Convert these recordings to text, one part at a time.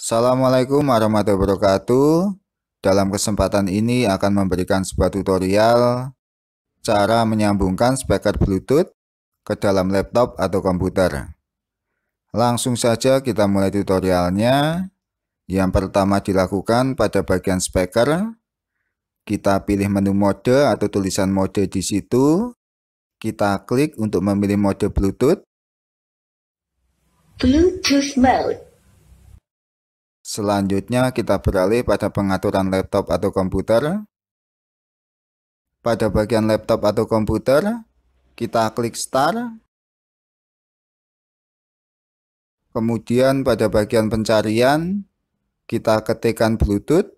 Assalamualaikum warahmatullahi wabarakatuh. Dalam kesempatan ini akan memberikan sebuah tutorial cara menyambungkan speaker Bluetooth ke dalam laptop atau komputer. Langsung saja kita mulai tutorialnya. Yang pertama dilakukan pada bagian speaker. Kita pilih menu mode atau tulisan mode di situ. Kita klik untuk memilih mode Bluetooth. Bluetooth mode. Selanjutnya kita beralih pada pengaturan laptop atau komputer. Pada bagian laptop atau komputer, kita klik start. Kemudian pada bagian pencarian, kita ketikkan Bluetooth.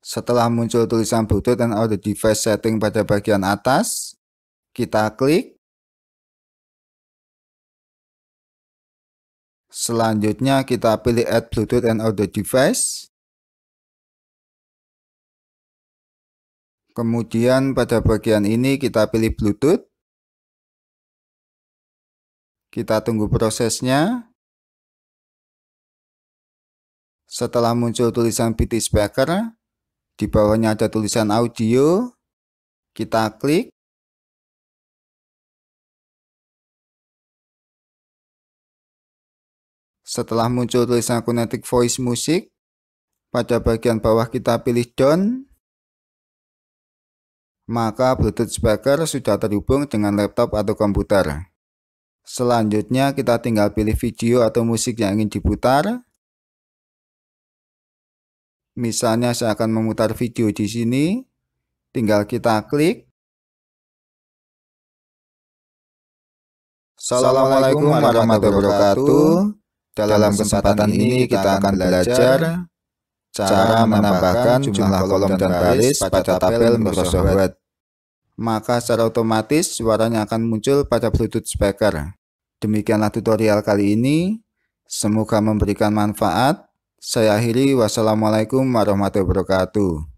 Setelah muncul tulisan Bluetooth dan Audio Device Setting pada bagian atas, kita klik. Selanjutnya kita pilih add Bluetooth and audio device. Kemudian pada bagian ini kita pilih Bluetooth. Kita tunggu prosesnya. Setelah muncul tulisan BT Speaker, di bawahnya ada tulisan audio. Kita klik. Setelah muncul tulisan Kinetic Voice Music, pada bagian bawah kita pilih Down, maka Bluetooth speaker sudah terhubung dengan laptop atau komputer. Selanjutnya kita tinggal pilih video atau musik yang ingin diputar. Misalnya saya akan memutar video di sini. Tinggal kita klik. Assalamualaikum warahmatullahi wabarakatuh. Dalam kesempatan ini kita akan belajar cara menambahkan jumlah kolom dan baris pada tabel Microsoft Word. Maka secara otomatis suaranya akan muncul pada Bluetooth speaker. Demikianlah tutorial kali ini. Semoga memberikan manfaat. Saya akhiri. Wassalamualaikum warahmatullahi wabarakatuh.